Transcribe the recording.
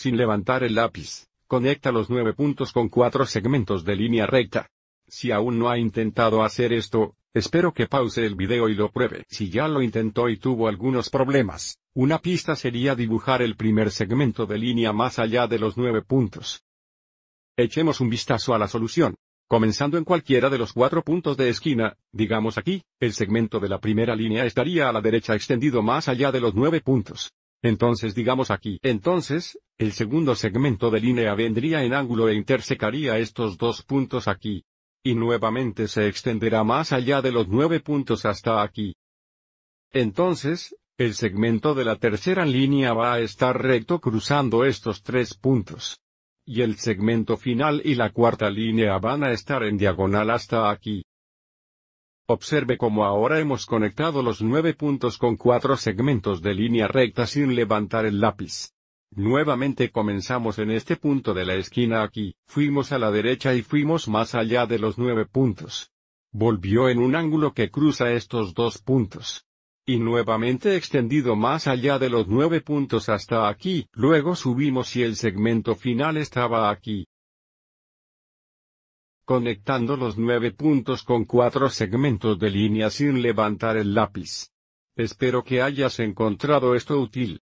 sin levantar el lápiz, conecta los nueve puntos con cuatro segmentos de línea recta. Si aún no ha intentado hacer esto, espero que pause el video y lo pruebe. Si ya lo intentó y tuvo algunos problemas, una pista sería dibujar el primer segmento de línea más allá de los nueve puntos. Echemos un vistazo a la solución. Comenzando en cualquiera de los cuatro puntos de esquina, digamos aquí, el segmento de la primera línea estaría a la derecha extendido más allá de los nueve puntos. Entonces digamos aquí. Entonces, el segundo segmento de línea vendría en ángulo e intersecaría estos dos puntos aquí. Y nuevamente se extenderá más allá de los nueve puntos hasta aquí. Entonces, el segmento de la tercera línea va a estar recto cruzando estos tres puntos. Y el segmento final y la cuarta línea van a estar en diagonal hasta aquí. Observe cómo ahora hemos conectado los nueve puntos con cuatro segmentos de línea recta sin levantar el lápiz. Nuevamente comenzamos en este punto de la esquina aquí, fuimos a la derecha y fuimos más allá de los nueve puntos. Volvió en un ángulo que cruza estos dos puntos. Y nuevamente extendido más allá de los nueve puntos hasta aquí, luego subimos y el segmento final estaba aquí. Conectando los nueve puntos con cuatro segmentos de línea sin levantar el lápiz. Espero que hayas encontrado esto útil.